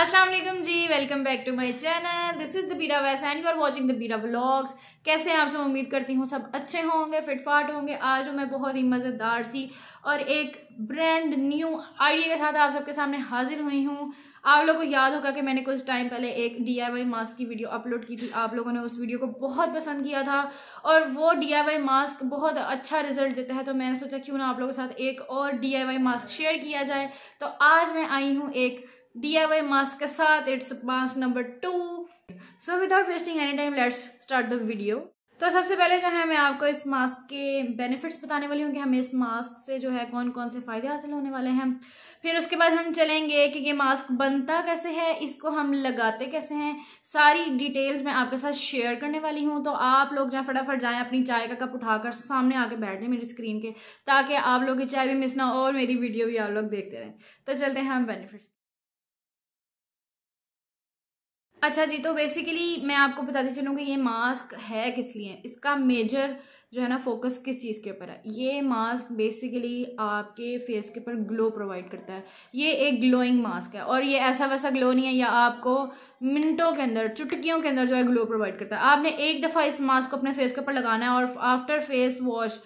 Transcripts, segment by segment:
Aslam ji welcome back to my channel this is the वैस and you are watching the पीरा कैसे हैं आप सब उम्मीद करती हूँ सब अच्छे होंगे फिटफाट होंगे आज मैं बहुत ही मज़ेदार सी और एक ब्रांड न्यू आइडिया के साथ आप सबके सामने हाजिर हुई हूँ आप लोगों को याद होगा कि मैंने कुछ टाइम पहले एक डी आई मास्क की वीडियो अपलोड की थी आप लोगों ने उस वीडियो को बहुत पसंद किया था और वो डी आई मास्क बहुत अच्छा रिजल्ट देता है तो मैंने सोचा क्यों ना आप लोगों के साथ एक और डी आई मास्क शेयर किया जाए तो आज मैं आई हूँ एक डी आई वाई मास्क के साथ it's mask number two so without wasting any time let's start the video तो सबसे पहले जो है मैं आपको इस मास्क के बेनिफिट्स बताने वाली हूँ कि हमें इस मास्क से जो है कौन कौन से फायदे हासिल होने वाले हैं फिर उसके बाद हम चलेंगे कि ये मास्क बनता कैसे है इसको हम लगाते कैसे हैं सारी डिटेल्स मैं आपके साथ शेयर करने वाली हूँ तो आप लोग जहाँ फटाफट जाएं अपनी चाय का कप उठाकर सामने आके बैठ जाए मेरी स्क्रीन के ताकि आप लोग की चाय भी मिस ना हो और मेरी वीडियो भी आप लोग देखते रहें तो चलते हैं हम बेनिफिट्स अच्छा जी तो बेसिकली मैं आपको बताती चलूँगी ये मास्क है किस लिए इसका मेजर जो है ना फोकस किस चीज़ के ऊपर है ये मास्क बेसिकली आपके फेस के ऊपर ग्लो प्रोवाइड करता है ये एक ग्लोइंग मास्क है और ये ऐसा वैसा ग्लो नहीं है या आपको मिनटों के अंदर चुटकियों के अंदर जो है ग्लो प्रोवाइड करता है आपने एक दफ़ा इस मास्क को अपने फेस के ऊपर लगाना है और आफ्टर फेस वॉश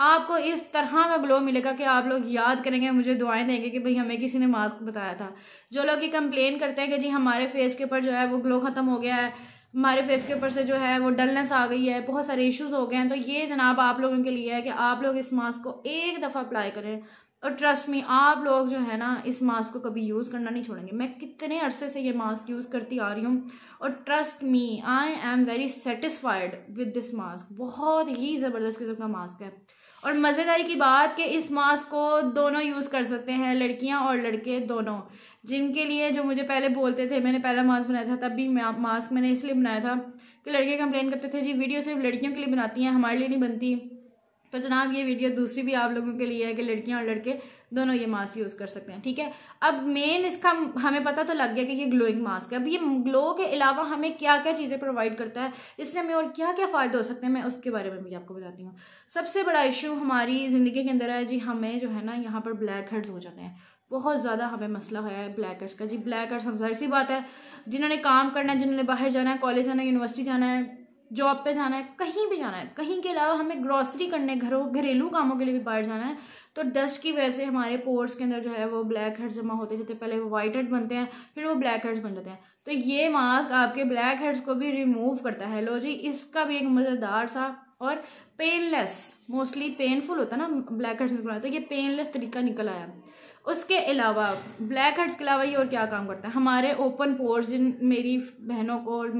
आपको इस तरह का ग्लो मिलेगा कि आप लोग याद करेंगे मुझे दुआएं देंगे कि भाई हमें किसी ने मास्क बताया था जो लोग ये कंप्लेन करते हैं कि जी हमारे फेस के ऊपर जो है वो ग्लो ख़त्म हो गया है हमारे फेस के ऊपर से जो है वो डलनेस आ गई है बहुत सारे इश्यूज हो गए हैं तो ये जनाब आप लोगों के लिए है कि आप लोग इस मास्क को एक दफ़ा अप्लाई करें और ट्रस्ट में आप लोग जो है ना इस मास्क को कभी यूज़ करना नहीं छोड़ेंगे मैं कितने अरसे से ये मास्क यूज़ करती आ रही हूँ और trust me I am very satisfied with this mask बहुत ही ज़बरदस्त किस्म का मास्क है और मज़ेदारी की बात कि इस मास्क को दोनों यूज़ कर सकते हैं लड़कियां और लड़के दोनों जिनके लिए जो मुझे पहले बोलते थे मैंने पहला मास्क बनाया था तब भी मास्क मैंने इसलिए बनाया था कि लड़के कंप्लेन करते थे जी वीडियो सिर्फ लड़कियों के लिए बनाती हैं हमारे लिए नहीं बनती तो जनाब ये वीडियो दूसरी भी आप लोगों के लिए है कि लड़कियां और लड़के दोनों ये मास्क यूज़ कर सकते हैं ठीक है अब मेन इसका हमें पता तो लग गया कि ये ग्लोइंग मास्क है अब ये ग्लो के अलावा हमें क्या क्या चीज़ें प्रोवाइड करता है इससे हमें और क्या क्या फ़ायदे हो सकते हैं मैं उसके बारे में भी आपको बताती हूँ सबसे बड़ा इश्यू हमारी ज़िंदगी के अंदर है जी हमें जो है ना यहाँ पर ब्लैक हेड्स हो जाते हैं बहुत ज़्यादा हमें मसला है ब्लैक हेड्स का जी ब्लैक हेड्स हम सी बात है जिन्होंने काम करना है जिन्होंने बाहर जाना है कॉलेज जाना है यूनिवर्सिटी जाना है जॉब पे जाना है कहीं भी जाना है कहीं के अलावा हमें ग्रॉसरी करने घरों घरेलू कामों के लिए भी बाहर जाना है तो डस्ट की वजह से हमारे पोर्स के अंदर जो है वो ब्लैक हेड्स जमा होते जितने पहले वो वाइट हेड बनते हैं फिर वो ब्लैक हेड्स बन जाते हैं तो ये मास्क आपके ब्लैक हेड्स को भी रिमूव करता है लो जी इसका भी एक मज़ेदार सा और पेनलेस मोस्टली पेनफुल होता है ना ब्लैक हेड्स निकलना तो ये पेनलेस तरीका निकल आया उसके अलावा ब्लैक हेड्स के अलावा ये और क्या काम करता है हमारे ओपन पोर्स जिन मेरी बहनों को और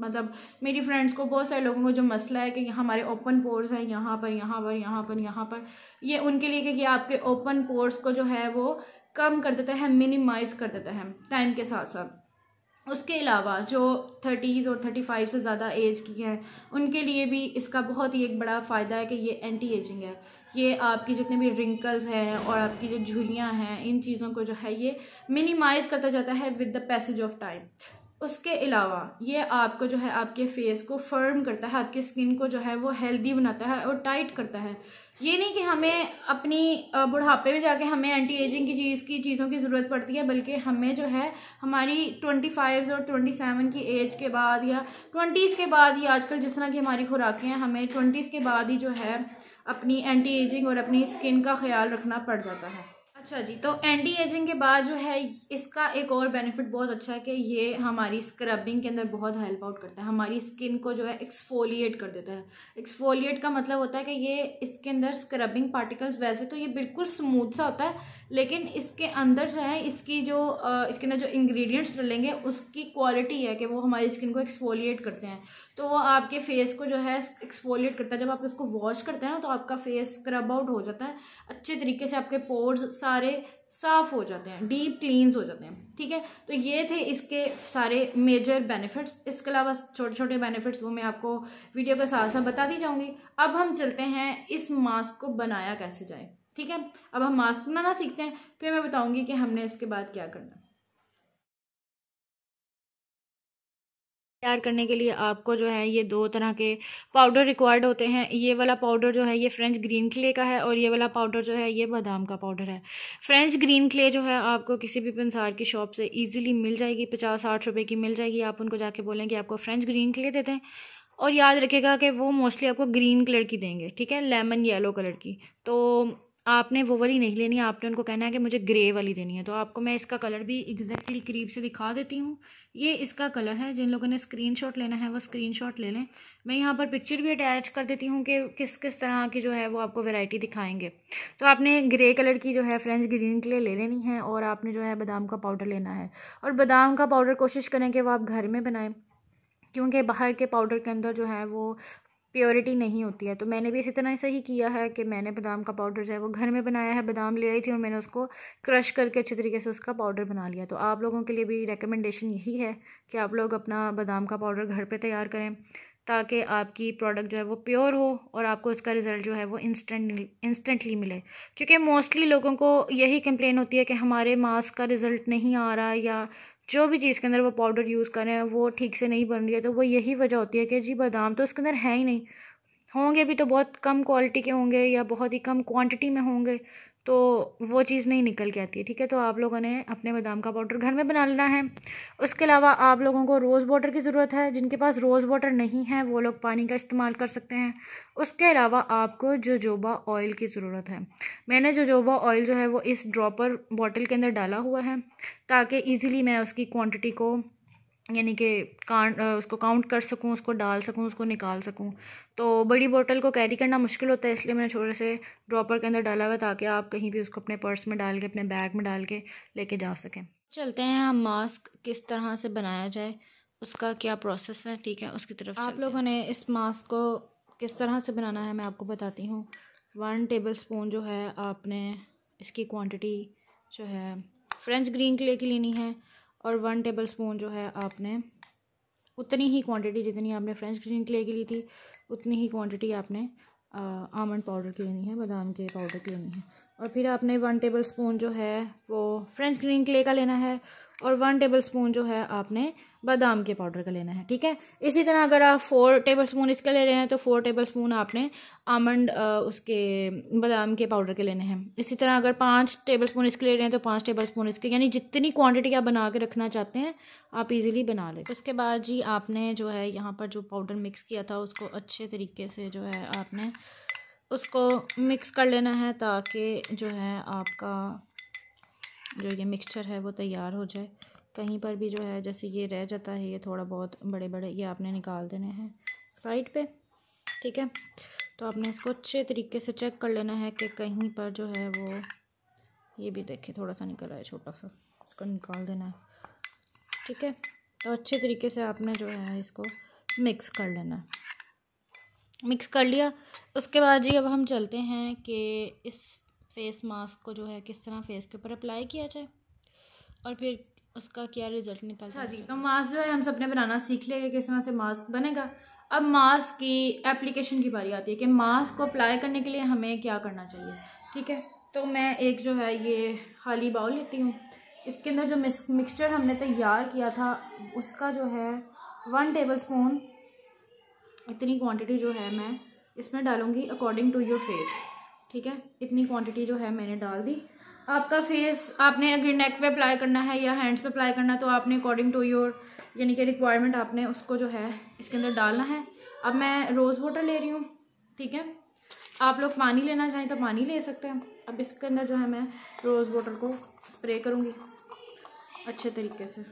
मतलब मेरी फ्रेंड्स को बहुत सारे लोगों को जो मसला है कि हमारे ओपन पोर्स हैं यहाँ पर यहाँ पर यहाँ पर यहाँ पर ये उनके लिए कि आपके ओपन पोर्स को जो है वो कम कर देता है मिनिमाइज कर देता है टाइम के साथ साथ उसके अलावा जो थर्टीज़ और थर्टी फाइव से ज़्यादा एज की हैं उनके लिए भी इसका बहुत ही एक बड़ा फ़ायदा है कि ये एंटी एजिंग है ये आपकी जितने भी रिंकल्स हैं और आपकी जो झुरियाँ हैं इन चीज़ों को जो है ये मिनिमाइज करता जाता है with the passage of time उसके अलावा ये आपको जो है आपके फेस को फर्म करता है आपकी स्किन को जो है वो हेल्दी बनाता है और टाइट करता है ये नहीं कि हमें अपनी बुढ़ापे में जाके हमें एंटी एजिंग की चीज़ की चीज़ों की ज़रूरत पड़ती है बल्कि हमें जो है हमारी ट्वेंटी फाइव और ट्वेंटी सेवन की एज के बाद या ट्वेंटीज़ के बाद ही आजकल जिस तरह की हमारी खुराकें हैं हमें ट्वेंटीज़ के बाद ही जो है अपनी एंटी एजिंग और अपनी स्किन का ख्याल रखना पड़ जाता है अच्छा जी तो एंटी एजिंग के बाद जो है इसका एक और बेनिफिट बहुत अच्छा है कि ये हमारी स्क्रबिंग के अंदर बहुत हेल्प आउट करता है हमारी स्किन को जो है एक्सफोलिएट कर देता है एक्सफोलिएट का मतलब होता है कि ये इसके अंदर स्क्रबिंग पार्टिकल्स वैसे तो ये बिल्कुल स्मूथ सा होता है लेकिन इसके अंदर जो है इसकी जो इसके अंदर जो इंग्रीडियंट्स डलेंगे उसकी क्वालिटी है कि वो हमारी स्किन को एक्सफोलिएट करते हैं तो वो आपके फेस को जो है एक्सफोलिएट करता है जब आप इसको वॉश करते हैं ना तो आपका फेस स्क्रब आउट हो जाता है अच्छे तरीके से आपके पोर्स सारे सारे साफ हो जाते हैं डीप क्लीन हो जाते हैं ठीक है तो ये थे इसके सारे मेजर बेनिफिट्स इसके अलावा छोटे छोटे बेनिफिट्स वो मैं आपको वीडियो के साथ साथ बताती जाऊंगी अब हम चलते हैं इस मास्क को बनाया कैसे जाए ठीक है अब हम मास्क बनाना सीखते हैं फिर मैं बताऊंगी कि हमने इसके बाद क्या करना तैयार करने के लिए आपको जो है ये दो तरह के पाउडर रिक्वायर्ड होते हैं ये वाला पाउडर जो है ये फ्रेंच ग्रीन क्ले का है और ये वाला पाउडर जो है ये बादाम का पाउडर है फ्रेंच ग्रीन क्ले जो है आपको किसी भी पंसार की शॉप से ईजिली मिल जाएगी पचास साठ रुपये की मिल जाएगी आप उनको जाके बोलें कि आपको फ्रेंच ग्रीन क्ले देते हैं और याद रखेगा कि वो मोस्टली आपको ग्रीन कलर की देंगे ठीक है लेमन येलो कलर की तो आपने वो वाली नहीं लेनी है आपने उनको कहना है कि मुझे ग्रे वाली देनी है तो आपको मैं इसका कलर भी एग्जैक्टली करीब से दिखा देती हूँ ये इसका कलर है जिन लोगों ने स्क्रीनशॉट लेना है वो स्क्रीनशॉट ले लें मैं यहाँ पर पिक्चर भी अटैच कर देती हूँ कि किस किस तरह की जो है वो आपको वेराइटी दिखाएंगे तो आपने ग्रे कलर की जो है फ्रेंच ग्रीन के लिए ले लेनी है और आपने जो है बादाम का पाउडर लेना है और बादाम का पाउडर कोशिश करें कि वह आप घर में बनाएं क्योंकि बाहर के पाउडर के अंदर जो है वो प्योरिटी नहीं होती है तो मैंने भी इसी तरह से ही किया है कि मैंने बादाम का पाउडर जो है वो घर में बनाया है बादाम ले आई थी और मैंने उसको क्रश करके अच्छे तरीके से उसका पाउडर बना लिया तो आप लोगों के लिए भी रिकमेंडेशन यही है कि आप लोग अपना बादाम का पाउडर घर पर तैयार करें ताकि आपकी प्रोडक्ट जो है वो प्योर हो और आपको उसका रिज़ल्ट जो है वो इंस्टेंट इंस्टेंटली मिले क्योंकि मोस्टली लोगों को यही कंप्लेन होती है कि हमारे मास्क का रिज़ल्ट नहीं आ रहा या जो भी चीज़ के अंदर वो पाउडर यूज़ करें वो ठीक से नहीं बन रही है तो वो यही वजह होती है कि जी बादाम तो उसके अंदर है ही नहीं होंगे भी तो बहुत कम क्वालिटी के होंगे या बहुत ही कम क्वांटिटी में होंगे तो वो चीज़ नहीं निकल के आती है ठीक है तो आप लोगों ने अपने बादाम का पाउडर घर में बना लेना है उसके अलावा आप लोगों को रोज़ वाटर की ज़रूरत है जिनके पास रोज़ वाटर नहीं है वो लोग पानी का इस्तेमाल कर सकते हैं उसके अलावा आपको जोजोबा ऑयल की ज़रूरत है मैंने जोजोबा ऑयल जो है वो इस ड्रॉपर बॉटल के अंदर डाला हुआ है ताकि ईज़िली मैं उसकी क्वान्टिटी को यानी कि कान उसको काउंट कर सकूँ उसको डाल सकूँ उसको निकाल सकूँ तो बड़ी बोतल को कैरी करना मुश्किल होता है इसलिए मैंने छोटे से ड्रॉपर के अंदर डाला हुआ ताकि आप कहीं भी उसको अपने पर्स में डाल के अपने बैग में डाल के लेके जा सकें चलते हैं हम मास्क किस तरह से बनाया जाए उसका क्या प्रोसेस है ठीक है उसकी तरफ आप लोगों ने इस मास्क को किस तरह से बनाना है मैं आपको बताती हूँ वन टेबल स्पून जो है आपने इसकी क्वान्टिटी जो है फ्रेंच ग्रीन क्ले की लेनी है और वन टेबल स्पून जो है आपने उतनी ही क्वांटिटी जितनी आपने फ्रेंच ग्रीन क्ले की ली थी उतनी ही क्वांटिटी आपने आमंड पाउडर की लेनी है बादाम के पाउडर की लेनी है और फिर आपने वन टेबल स्पून जो है वो फ्रेंच ग्रीन क्ले का लेना है और वन टेबल स्पून जो है आपने बादाम के पाउडर का लेना है ठीक है इसी तरह अगर आप फोर टेबल स्पून इसका ले रहे हैं तो फोर टेबल स्पून आपने आमंड उसके बादाम के पाउडर के लेने हैं इसी तरह अगर पाँच टेबल स्पून इसके ले रहे हैं तो पाँच टेबल स्पून इसके यानी जितनी क्वान्टिटी आप बना के रखना चाहते हैं आप ईजिली बना लें उसके बाद जी आपने जो है यहाँ पर जो पाउडर मिक्स किया था उसको अच्छे तरीके से जो है आपने उसको मिक्स कर लेना है ताकि जो है आपका जो ये मिक्सचर है वो तैयार हो जाए कहीं पर भी जो है जैसे ये रह जाता है ये थोड़ा बहुत बड़े बड़े ये आपने निकाल देने हैं साइड पे ठीक है तो आपने इसको अच्छे तरीके से चेक कर लेना है कि कहीं पर जो है वो ये भी देखिए थोड़ा सा निकल आया छोटा सा उसको निकाल देना है ठीक है तो अच्छे तरीके से आपने जो है इसको मिक्स कर लेना है मिक्स कर लिया उसके बाद जी अब हम चलते हैं कि इस फेस मास्क को जो है किस तरह फेस के ऊपर अप्लाई किया जाए और फिर उसका क्या रिजल्ट निकल अच्छा जी तो मास्क जो है हम सबने बनाना सीख लिया किस तरह से मास्क बनेगा अब मास्क की एप्लीकेशन की बारी आती है कि मास्क को अप्लाई करने के लिए हमें क्या करना चाहिए ठीक है तो मैं एक जो है ये खाली बाउल लेती हूँ इसके अंदर जो मिक्सचर हमने तैयार किया था उसका जो है वन टेबल स्पून इतनी क्वांटिटी जो है मैं इसमें डालूँगी अकॉर्डिंग टू योर फेस ठीक है इतनी क्वांटिटी जो है मैंने डाल दी आपका फेस आपने अगर नेक पे अप्लाई करना है या हैंड्स पे अप्लाई करना है तो आपने अकॉर्डिंग टू योर यानी कि रिक्वायरमेंट आपने उसको जो है इसके अंदर डालना है अब मैं रोज़ वाटर ले रही हूँ ठीक है आप लोग पानी लेना चाहें तो पानी ले सकते हैं अब इसके अंदर जो है मैं रोज़ वाटर को स्प्रे करूँगी अच्छे तरीके से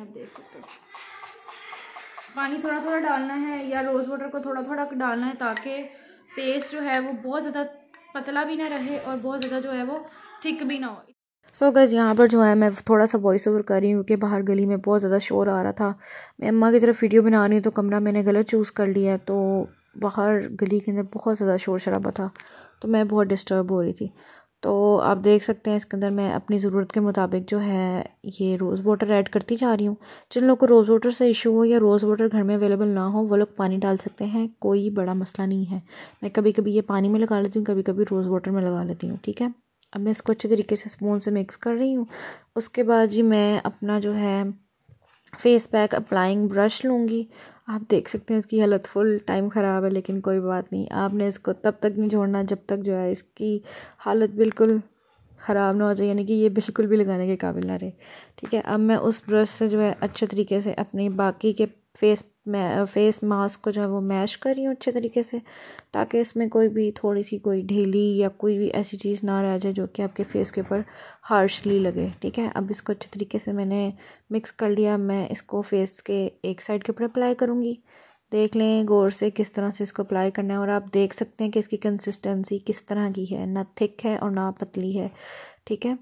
आप देख सकते हो पानी थोड़ा थोड़ा डालना है या रोज़ वाटर को थोड़ा थोड़ा डालना है ताकि पेस्ट जो है वो बहुत ज़्यादा पतला भी ना रहे और बहुत ज़्यादा जो है वो थिक भी ना हो सो so गज़ यहाँ पर जो है मैं थोड़ा सा वॉइस ओवर कर रही हूँ क्योंकि बाहर गली में बहुत ज़्यादा शोर आ रहा था मैं अम्मा की तरफ वीडियो बना रही हूँ तो कमरा मैंने गलत चूज़ कर लिया तो बाहर गली के अंदर बहुत ज़्यादा शोर शराबा था तो मैं बहुत डिस्टर्ब हो रही थी तो आप देख सकते हैं इसके अंदर मैं अपनी ज़रूरत के मुताबिक जो है ये रोज़ वाटर ऐड करती जा रही हूँ जिन लोगों को रोज़ वाटर से इशू हो या रोज़ वाटर घर में अवेलेबल ना हो वो लोग पानी डाल सकते हैं कोई बड़ा मसला नहीं है मैं कभी कभी ये पानी में लगा लेती हूँ कभी कभी रोज़ वाटर में लगा लेती हूँ ठीक है अब मैं इसको अच्छे तरीके से स्पून से मिक्स कर रही हूँ उसके बाद जी मैं अपना जो है फेस पैक अप्लाइंग ब्रश लूँगी आप देख सकते हैं इसकी हालत फुल टाइम ख़राब है लेकिन कोई बात नहीं आपने इसको तब तक नहीं छोड़ना जब तक जो है इसकी हालत बिल्कुल ख़राब ना हो जाए यानी कि ये बिल्कुल भी लगाने के काबिल ना रहे ठीक है अब मैं उस ब्रश से जो है अच्छे तरीके से अपने बाकी के फेस फेस मास्क को जो है वो मैश कर रही हूँ अच्छे तरीके से ताकि इसमें कोई भी थोड़ी सी कोई ढीली या कोई भी ऐसी चीज़ ना रह जाए जो कि आपके फेस के ऊपर हार्शली लगे ठीक है अब इसको अच्छे तरीके से मैंने मिक्स कर लिया मैं इसको फेस के एक साइड के ऊपर अप्लाई करूँगी देख लें गौर से किस तरह से इसको अप्लाई करना है और आप देख सकते हैं कि इसकी कंसिस्टेंसी किस तरह की है ना थिक है और ना पतली है ठीक है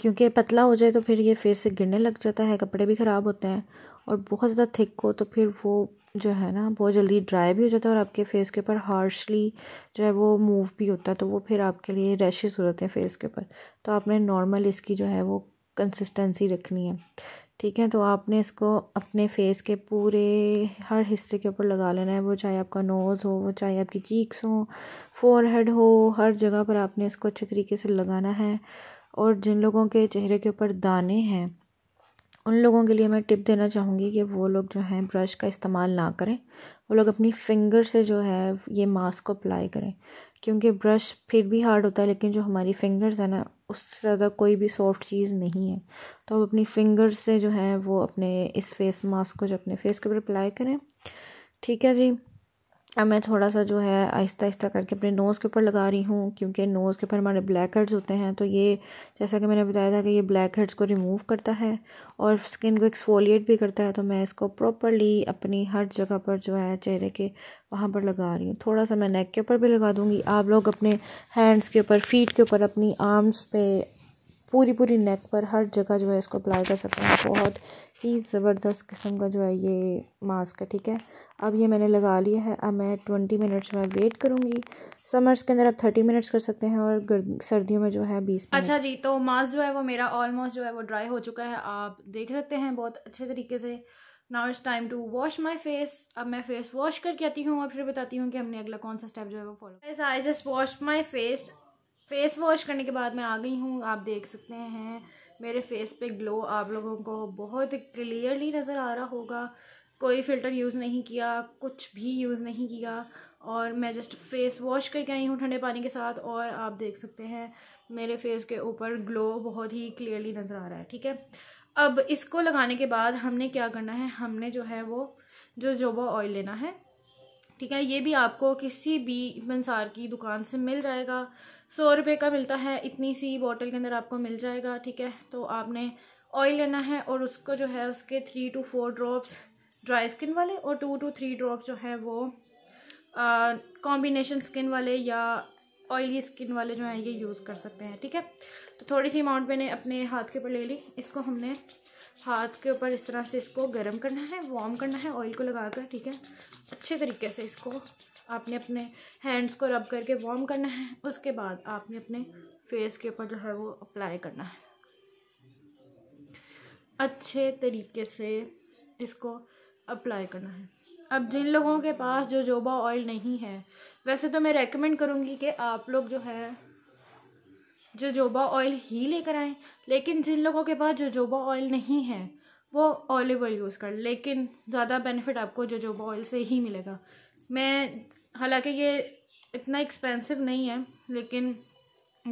क्योंकि पतला हो जाए तो फिर ये फेस से गिरने लग जाता है कपड़े भी ख़राब होते हैं और बहुत ज़्यादा थिक हो तो फिर वो जो है ना बहुत जल्दी ड्राई भी हो जाता है और आपके फेस के ऊपर हार्शली जो है वो मूव भी होता है तो वो फिर आपके लिए रैशेज़ हो जाते हैं फेस के ऊपर तो आपने नॉर्मल इसकी जो है वो कंसिस्टेंसी रखनी है ठीक है तो आपने इसको अपने फेस के पूरे हर हिस्से के ऊपर लगा लेना है वो चाहे आपका नोज़ हो वो चाहे आपकी चीक्स हो फोरहेड हो हर जगह पर आपने इसको अच्छे तरीके से लगाना है और जिन लोगों के चेहरे के ऊपर दाने हैं उन लोगों के लिए मैं टिप देना चाहूँगी कि वो लोग जो हैं ब्रश का इस्तेमाल ना करें वो लोग अपनी फिंगर से जो है ये मास्क को अप्लाई करें क्योंकि ब्रश फिर भी हार्ड होता है लेकिन जो हमारी फिंगर्स है ना उससे ज़्यादा कोई भी सॉफ्ट चीज़ नहीं है तो आप अपनी फिंगर्स से जो है वो अपने इस फेस मास्क को जो अपने फेस के ऊपर अप्लाई करें ठीक है जी अब मैं थोड़ा सा जो है आहिस्ता आहिस्ता करके अपने नोज़ के ऊपर लगा रही हूँ क्योंकि नोज़ के ऊपर हमारे ब्लैक हेड्स होते हैं तो ये जैसा कि मैंने बताया था कि ये ब्लैक हेड्स को रिमूव करता है और स्किन को एक्सफोलिएट भी करता है तो मैं इसको प्रॉपरली अपनी हर जगह पर जो है चेहरे के वहाँ पर लगा रही हूँ थोड़ा सा मैं नेक के ऊपर भी लगा दूँगी आप लोग अपने हैंड्स के ऊपर फीट के ऊपर अपनी आर्म्स पे पूरी पूरी नेक पर हर जगह जो है इसको अप्लाई कर सकते हैं बहुत ही ज़बरदस्त किस्म का जो है ये मास्क है ठीक है अब ये मैंने लगा लिया है अब मैं ट्वेंटी मिनट्स में वेट करूँगी समर्स के अंदर आप थर्टी मिनट्स कर सकते हैं और सर्दियों में जो है बीस अच्छा जी तो मास्क जो है वो मेरा ऑलमोस्ट जो है वो ड्राई हो चुका है आप देख सकते हैं बहुत अच्छे तरीके से now it's time to wash my face अब मैं फेस वॉश करके आती हूँ और फिर बताती हूँ कि हमने अगला कौन सा स्टेप जो है वो follow I just wash my face face wash करने के बाद मैं आ गई हूँ आप देख सकते हैं मेरे फेस पे ग्लो आप लोगों को बहुत क्लियरली नज़र आ रहा होगा कोई फ़िल्टर यूज़ नहीं किया कुछ भी यूज़ नहीं किया और मैं जस्ट फेस वॉश करके आई हूँ ठंडे पानी के साथ और आप देख सकते हैं मेरे फेस के ऊपर ग्लो बहुत ही क्लियरली नज़र आ रहा है ठीक है अब इसको लगाने के बाद हमने क्या करना है हमने जो है वो जो जोबा ऑयल लेना है ठीक है ये भी आपको किसी भी मंसार की दुकान से मिल जाएगा सौ रुपये का मिलता है इतनी सी बॉटल के अंदर आपको मिल जाएगा ठीक है तो आपने ऑयल लेना है और उसको जो है उसके three two four drops dry skin वाले और टू टू थ्री ड्रॉप्स जो है वो कॉम्बिनेशन स्किन वाले या ऑयली स्किन वाले जो हैं ये यूज़ कर सकते हैं ठीक है तो थोड़ी सी अमाउंट मैंने अपने हाथ के ऊपर ले ली इसको हमने हाथ के ऊपर इस तरह से इसको गर्म करना है वार्म करना है ऑयल को लगा कर ठीक है अच्छे तरीके से इसको आपने अपने हैंड्स को रब करके वॉर्म करना है उसके बाद आपने अपने फेस के ऊपर जो है वो अप्लाई करना है अच्छे तरीके से इसको अप्लाई करना है अब जिन लोगों के पास जो जोबा ऑयल नहीं है वैसे तो मैं रेकमेंड करूँगी कि आप लोग जो है जो जोबा ऑयल ही लेकर आएँ लेकिन जिन लोगों के पास जो जोबा ऑयल नहीं है वो ऑलिव ऑयल यूज़ कर लेकिन ज़्यादा बेनिफिट आपको जो जोबा ऑयल से ही मिलेगा मैं हालांकि ये इतना एक्सपेंसिव नहीं है लेकिन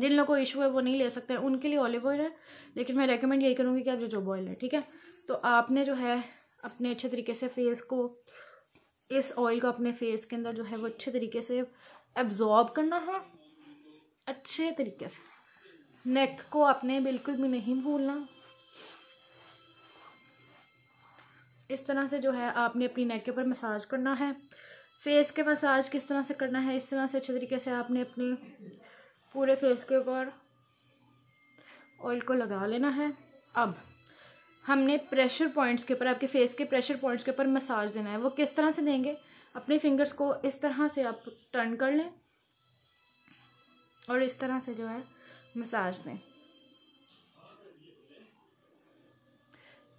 जिन लोगों को इशू है वो नहीं ले सकते हैं उनके लिए ऑलिव ऑयल है लेकिन मैं रेकमेंड यही करूँगी कि आप जो ऑयल है ठीक है तो आपने जो है अपने अच्छे तरीके से फेस को इस ऑयल को अपने फेस के अंदर जो है वो अच्छे तरीके से एब्जॉर्ब करना है अच्छे तरीके से नेक को आपने बिल्कुल भी नहीं भूलना इस तरह से जो है आपने अपनी नेक के ऊपर मसाज करना है फेस के मसाज किस तरह से करना है इस तरह से अच्छे तरीके से आपने अपने पूरे फेस के ऊपर ऑयल को लगा लेना है अब हमने प्रेशर पॉइंट्स के ऊपर आपके फेस के प्रेशर पॉइंट्स के ऊपर मसाज देना है वो किस तरह से देंगे अपने फिंगर्स को इस तरह से आप टर्न कर लें और इस तरह से जो है मसाज दें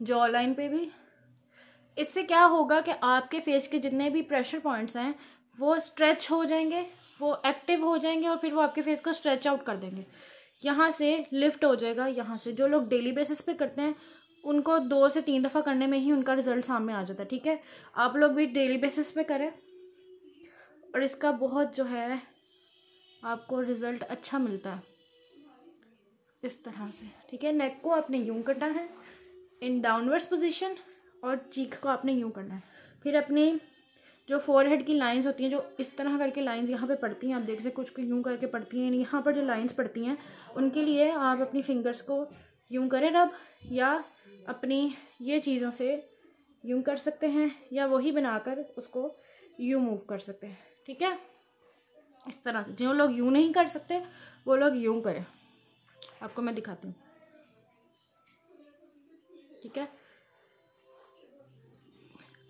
जॉ लाइन पे भी इससे क्या होगा कि आपके फेस के जितने भी प्रेशर पॉइंट्स हैं वो स्ट्रेच हो जाएंगे वो एक्टिव हो जाएंगे और फिर वो आपके फेस को स्ट्रेच आउट कर देंगे यहाँ से लिफ्ट हो जाएगा यहाँ से जो लोग डेली बेसिस पे करते हैं उनको दो से तीन दफ़ा करने में ही उनका रिजल्ट सामने आ जाता है ठीक है आप लोग भी डेली बेसिस पे करें और इसका बहुत जो है आपको रिज़ल्ट अच्छा मिलता है इस तरह से ठीक है नेक को आपने यूं कटा है इन डाउनवर्ड्स पोजिशन और चीख को आपने यूँ करना है फिर अपने जो फोरहेड की लाइंस होती हैं जो इस तरह करके लाइंस यहाँ पे पड़ती हैं आप देख सकते कुछ को यूँ करके पड़ती हैं यहाँ पर जो लाइंस पड़ती हैं उनके लिए आप अपनी फिंगर्स को यूँ करें रब या अपनी ये चीज़ों से यूँ कर सकते हैं या वही बनाकर उसको यूँ मूव कर सकते हैं ठीक है इस तरह से जो लोग यूँ नहीं कर सकते वो लोग यूँ करें आपको मैं दिखाती हूँ ठीक है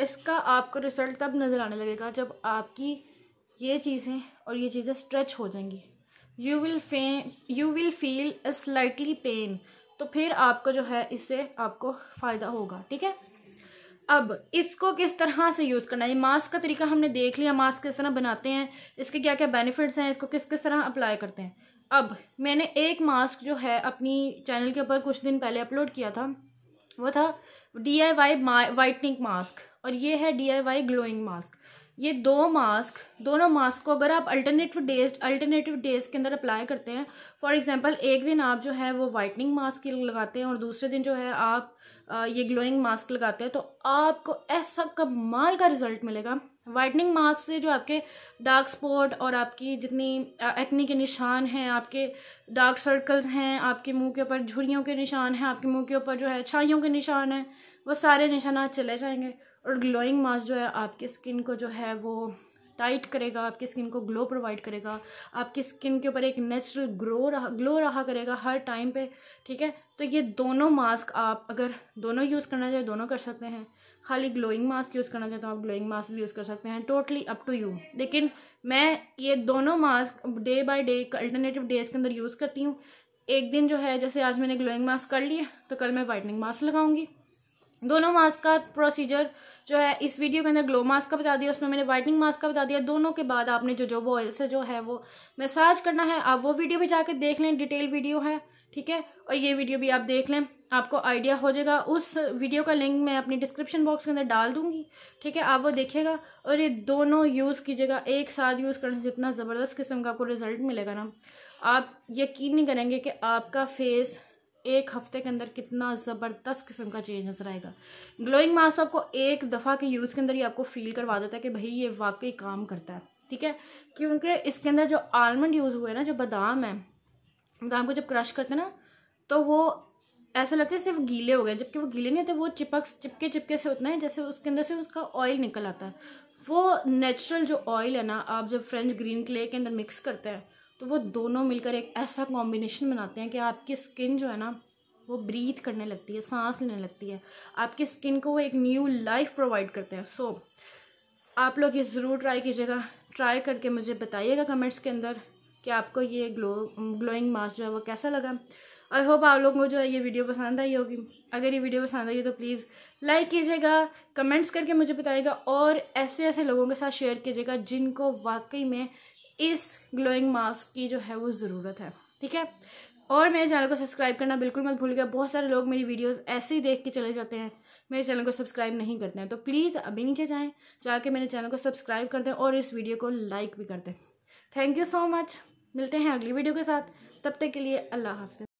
इसका आपको रिजल्ट तब नज़र आने लगेगा जब आपकी ये चीज़ें और ये चीज़ें स्ट्रेच हो जाएंगी यू विल फे you will feel a slightly pain तो फिर आपको जो है इससे आपको फ़ायदा होगा ठीक है अब इसको किस तरह से यूज़ करना है मास्क का तरीका हमने देख लिया मास्क किस तरह बनाते हैं इसके क्या क्या बेनिफिट्स हैं इसको किस किस तरह अप्लाई करते हैं अब मैंने एक मास्क जो है अपनी चैनल के ऊपर कुछ दिन पहले अपलोड किया था वो था D I Y whitening mask और ये है D I Y glowing mask ये दो मास्क दोनों मास्क को अगर आप अल्टरनेटिव डेज अल्टरनेटिव डेज के अंदर अप्लाई करते हैं फॉर एग्जांपल एक दिन आप जो है वो वाइटनिंग मास्क लगाते हैं और दूसरे दिन जो है आप ये ग्लोइंग मास्क लगाते हैं तो आपको ऐसा कमाल का रिजल्ट मिलेगा वाइटनिंग मास्क से जो आपके डार्क स्पॉट और आपकी जितनी एक्नी के निशान हैं आपके डार्क सर्कल्स हैं आपके मुंह के ऊपर झुरियों के निशान हैं आपके मुंह के ऊपर जो है छाइयों के निशान हैं वो सारे आज चले जाएंगे और ग्लोइंग मास्क जो है आपकी स्किन को जो है वो टाइट करेगा आपकी स्किन को ग्लो प्रोवाइड करेगा आपकी स्किन के ऊपर एक नेचुरल ग्रो रहा ग्लो रहा करेगा हर टाइम पे ठीक है तो ये दोनों मास्क आप अगर दोनों यूज़ करना चाहिए दोनों कर सकते हैं खाली ग्लोइंग मास्क यूज़ करना चाहते हो आप ग्लोइंग मास्क भी यूज़ कर सकते हैं टोटली अप टू यू लेकिन मैं ये दोनों mask day by day alternative days के अंदर यूज़ करती हूँ एक दिन जो है जैसे आज मैंने ग्लोइंग मास्क कर लिया तो कल मैं वाइटनिंग मास्क लगाऊंगी दोनों मास्क का प्रोसीजर जो है इस वीडियो के अंदर ग्लो मास्क का बता दिया उसमें मैंने वाइटनिंग मास्क का बता दिया दोनों के बाद आपने जो जो वो ऑयल से जो है वो मैसाज करना है आप वो वीडियो भी जाके देख लें डिटेल वीडियो है ठीक है और ये वीडियो भी आप देख लें आपको आइडिया हो जाएगा उस वीडियो का लिंक मैं अपनी डिस्क्रिप्शन बॉक्स के अंदर डाल दूंगी ठीक है आप वो देखिएगा और ये दोनों यूज़ कीजिएगा एक साथ यूज़ करने से जितना ज़बरदस्त किस्म का आपको रिजल्ट मिलेगा ना आप यकीन नहीं करेंगे कि आपका फेस एक हफ्ते के अंदर कितना ज़बरदस्त किस्म का चेंज नजर आएगा ग्लोइंग मास्क तो आपको एक दफ़ा के यूज़ के अंदर ही आपको फील करवा देता है कि भाई ये वाकई काम करता है ठीक है क्योंकि इसके अंदर जो आलमंड यूज़ हुए ना जो बादाम है बादाम को जब क्रश करते ना तो वो ऐसा लगता है सिर्फ गीले हो गए जबकि वो गीले नहीं होते वो चिपक चिपके चिपके से उतना है जैसे उसके अंदर से उसका ऑयल निकल आता है वो नेचुरल जो ऑयल है ना आप जब फ्रेंच ग्रीन क्ले के अंदर मिक्स करते हैं तो वो दोनों मिलकर एक ऐसा कॉम्बिनेशन बनाते हैं कि आपकी स्किन जो है ना वो ब्रीथ करने लगती है सांस लेने लगती है आपकी स्किन को वो एक न्यू लाइफ प्रोवाइड करते हैं सो so, आप लोग ये ज़रूर ट्राई कीजिएगा ट्राई करके मुझे बताइएगा कमेंट्स के अंदर कि आपको ये ग्लो ग्लोइंग मास्क जो है वो कैसा लगा आई होप आप लोगों को जो है ये वीडियो पसंद आई होगी अगर ये वीडियो पसंद आई है तो प्लीज़ लाइक कीजिएगा कमेंट्स करके मुझे बताइएगा और ऐसे ऐसे लोगों के साथ शेयर कीजिएगा जिनको वाकई में इस ग्लोइंग मास्क की जो है वो ज़रूरत है ठीक है और मेरे चैनल को सब्सक्राइब करना बिल्कुल मत भूलिएगा बहुत सारे लोग मेरी वीडियोस ऐसे ही देख के चले जाते हैं मेरे चैनल को सब्सक्राइब नहीं करते हैं तो प्लीज़ अभी नीचे जाएँ जाके मेरे चैनल को सब्सक्राइब कर दें और इस वीडियो को लाइक भी कर दें थैंक यू सो मच मिलते हैं अगली वीडियो के साथ तब तक के लिए अल्लाह हाफि